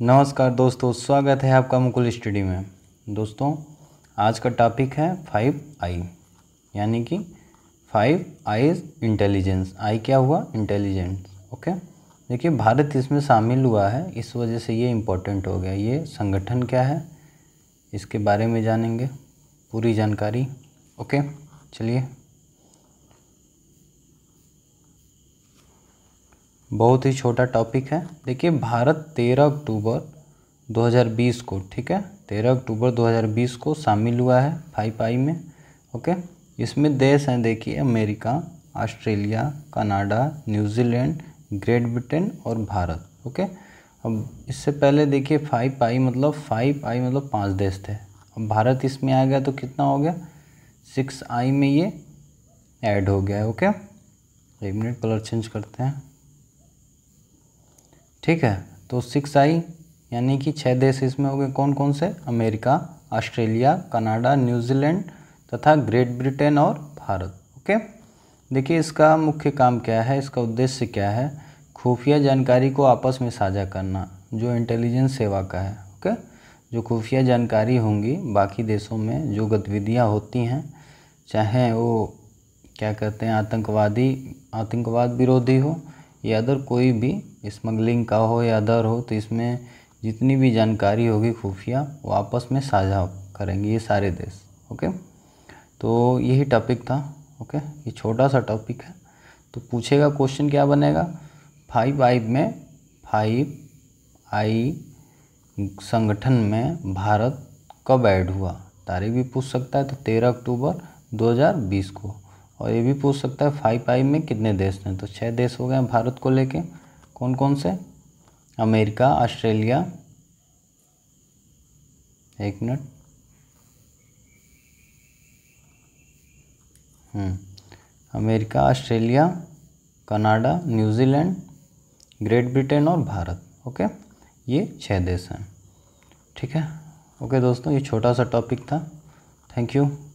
नमस्कार दोस्तों स्वागत है आपका मुकुल स्टडी में दोस्तों आज का टॉपिक है फाइव आई यानी कि फाइव आईज इंटेलिजेंस आई क्या हुआ इंटेलिजेंस ओके देखिए भारत इसमें शामिल हुआ है इस वजह से ये इम्पोर्टेंट हो गया ये संगठन क्या है इसके बारे में जानेंगे पूरी जानकारी ओके चलिए बहुत ही छोटा टॉपिक है देखिए भारत 13 अक्टूबर 2020 को ठीक है 13 अक्टूबर 2020 को शामिल हुआ है फाइव आई में ओके इसमें देश हैं देखिए America Australia Canada New Zealand Great Britain और भारत ओके अब इससे पहले देखिए फाइव आई मतलब फाइव आई मतलब पांच देश थे अब भारत इसमें आ गया तो कितना हो गया सिक्स आई में ये ऐड हो गया है ओके एक मिनट कलर चेंज करते हैं ठीक है तो सिक्स आई यानी कि छः देश इसमें हो गए कौन कौन से अमेरिका ऑस्ट्रेलिया कनाडा न्यूजीलैंड तथा ग्रेट ब्रिटेन और भारत ओके देखिए इसका मुख्य काम क्या है इसका उद्देश्य क्या है खुफिया जानकारी को आपस में साझा करना जो इंटेलिजेंस सेवा का है ओके जो खुफिया जानकारी होंगी बाकी देशों में जो गतिविधियाँ होती हैं चाहे वो क्या कहते हैं आतंकवादी आतंकवाद विरोधी हो या अदर कोई भी स्मगलिंग का हो या अदर हो तो इसमें जितनी भी जानकारी होगी खुफिया वो आपस में साझा करेंगे ये सारे देश ओके तो यही टॉपिक था ओके ये छोटा सा टॉपिक है तो पूछेगा क्वेश्चन क्या बनेगा फाइव आई में फाइव आई संगठन में भारत कब ऐड हुआ तारीख भी पूछ सकता है तो तेरह अक्टूबर 2020 को और ये भी पूछ सकता है फाइव आई में कितने देश हैं तो छः देश हो गए हैं भारत को लेके कौन कौन से अमेरिका ऑस्ट्रेलिया एक मिनट हम्म। America Australia Canada New Zealand Great Britain और भारत ओके ये छः देश हैं ठीक है ओके दोस्तों ये छोटा सा टॉपिक था थैंक यू